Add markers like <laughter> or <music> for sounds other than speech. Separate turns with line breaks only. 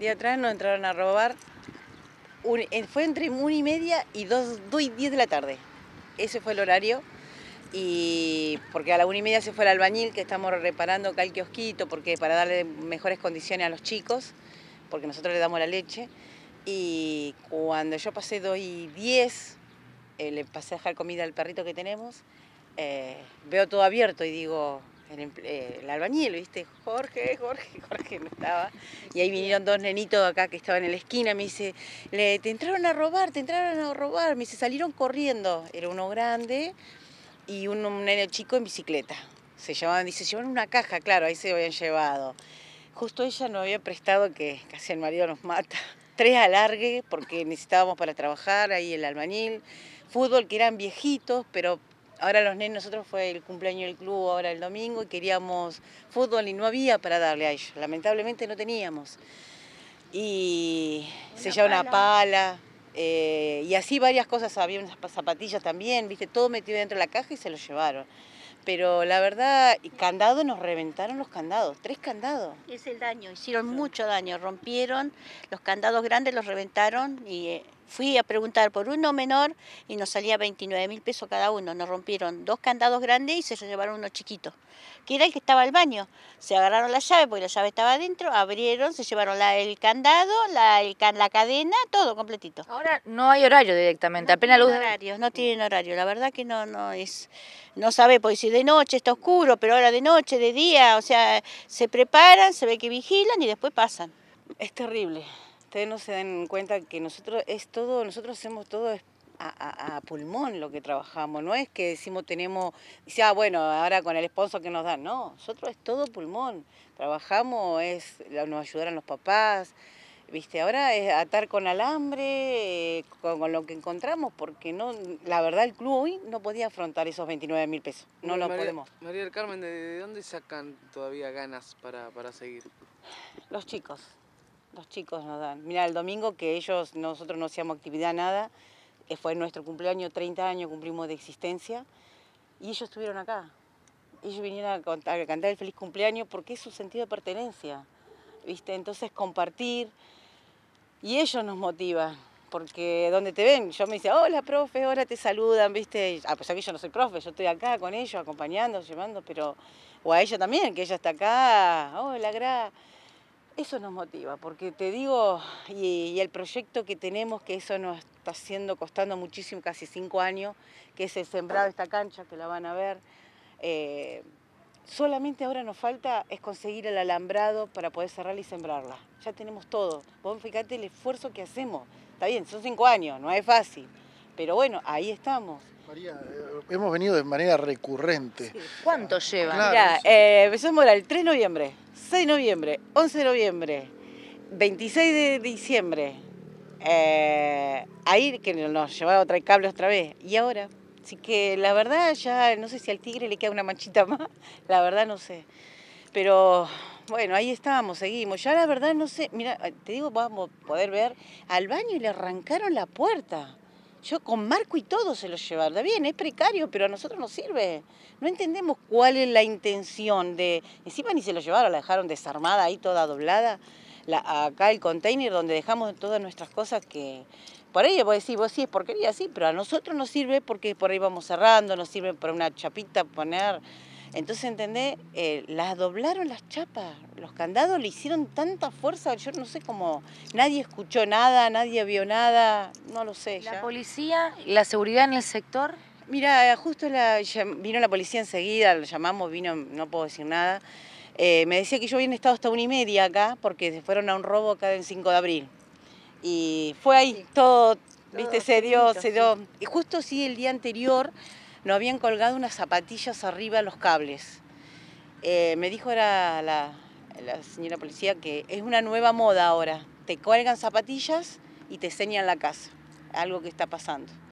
día atrás nos entraron a robar, eh, fue entre una y media y dos, dos y diez de la tarde. Ese fue el horario. Y porque a la una y media se fue el albañil, que estamos reparando acá el kiosquito, porque para darle mejores condiciones a los chicos, porque nosotros le damos la leche. Y cuando yo pasé dos y diez, eh, le pasé a dejar comida al perrito que tenemos, eh, veo todo abierto y digo, eh, el, albañil, ¿viste? Jorge, Jorge, <laughs> Jorge no estaba. Y ahí vinieron dos nenitos acá que estaban en la esquina, me dice, Le, te entraron a robar, te entraron a robar, me dice, salieron corriendo. Era uno grande y un, un nene chico en bicicleta. Se llamaban dice, llevaron una caja, claro, ahí se habían llevado. Justo ella no había prestado que casi el marido nos mata. <laughs> Tres alargue porque necesitábamos para trabajar, ahí el albañil. Fútbol que eran viejitos, pero ahora los nenes, nosotros fue el cumpleaños del club ahora el domingo y queríamos fútbol y no había para darle a ellos, lamentablemente no teníamos. Y se lleva una pala, eh, y así varias cosas, había unas zapatillas también, viste, todo metido dentro de la caja y se lo llevaron. Pero la verdad, y candado nos reventaron los candados, tres candados. Es el daño, hicieron mucho daño,
rompieron, los candados grandes los reventaron y eh, fui a preguntar por uno menor y nos salía 29 mil pesos cada uno. Nos rompieron dos candados grandes y se llevaron uno chiquito, que era el que estaba al baño. Se agarraron la llave porque la llave estaba adentro, abrieron, se llevaron el candado, la, cadena, todo completito. Ahora no hay horario directamente, apenas luz. Horarios, no tienen horario, la verdad que no, no es, no sabe, porque si de noche está oscuro, pero ahora de noche, de día, o sea, se preparan, se ve que vigilan y después pasan.
Es terrible. Ustedes no se dan cuenta que nosotros es todo, nosotros hacemos todo a, a, pulmón lo que trabajamos, no es que decimos tenemos, dice, ah, bueno, ahora con el sponsor que nos dan, no, nosotros es todo pulmón, trabajamos, es, nos ayudaron los papás, Viste, ahora es atar con alambre, eh, con, lo que encontramos, porque no, la verdad el club hoy no podía afrontar esos 29 mil pesos. No lo podemos. María del Carmen, ¿de dónde sacan todavía ganas para, seguir? Los chicos. Los chicos nos dan. Mira, el domingo que ellos, nosotros no hacíamos actividad nada, eh, fue nuestro cumpleaños, 30 años cumplimos de existencia, y ellos estuvieron acá. Ellos vinieron a, a cantar el feliz cumpleaños porque es su sentido de pertenencia. ¿Viste? Entonces compartir, y ellos nos motiva, porque donde te ven, yo me dice, hola profe, ahora te saludan, ¿viste? A ah, pesar que yo no soy profe, yo estoy acá con ellos, acompañando, llevando, pero. O a ella también, que ella está acá, hola, gra. Eso nos motiva, porque te digo, y, el proyecto que tenemos, que eso nos está haciendo, costando muchísimo, casi cinco años, que es el sembrado de esta cancha, que la van a ver. Eh, Solamente ahora nos falta es conseguir el alambrado para poder cerrarla y sembrarla. Ya tenemos todo. Vos fíjate el esfuerzo que hacemos. Está bien, son cinco años, no es fácil. Pero bueno, ahí estamos. María,
eh, hemos venido de manera recurrente.
¿Cuánto ah, llevan? Mirá, eh, empezamos el 3 de noviembre, 6 de noviembre, 11 de noviembre, 26 de diciembre. Eh, ahí que nos llevaba otra cable otra vez. ¿Y ahora? Así que la verdad ya no sé si al tigre le queda una manchita <laughs> más, la verdad no sé. Pero bueno, ahí estábamos, seguimos. Ya la verdad no sé, mira, eh, te digo, vamos a poder ver al baño le arrancaron la puerta. Yo con Marco y todo se lo llevaron. Está bien, es precario, pero a nosotros nos sirve. No entendemos cuál es la intención de... Encima ni se lo llevaron, la dejaron desarmada ahí toda doblada. La, acá el container donde dejamos todas nuestras cosas que por ahí vos decís, vos sí, es porquería, sí, pero a nosotros no sirve porque por ahí vamos cerrando, nos sirve para una chapita poner. Entonces, ¿entendés? Eh, las doblaron las chapas, los candados le hicieron tanta fuerza, yo no sé cómo, nadie escuchó nada, nadie vio nada, no lo sé. ¿La policía, la seguridad en el sector? Mira, eh, justo la, vino la policía enseguida, la llamamos, vino, no puedo decir nada. Eh, me decía que yo había estado hasta una y media acá porque se fueron a un robo acá del 5 de abril. Y fue ahí, todo, viste, se dio, se dio. Y justo sí, el día anterior nos habían colgado unas zapatillas arriba a los cables. Eh, me dijo era la, la, señora policía que es una nueva moda ahora. Te cuelgan zapatillas y te señan la casa, algo que está pasando.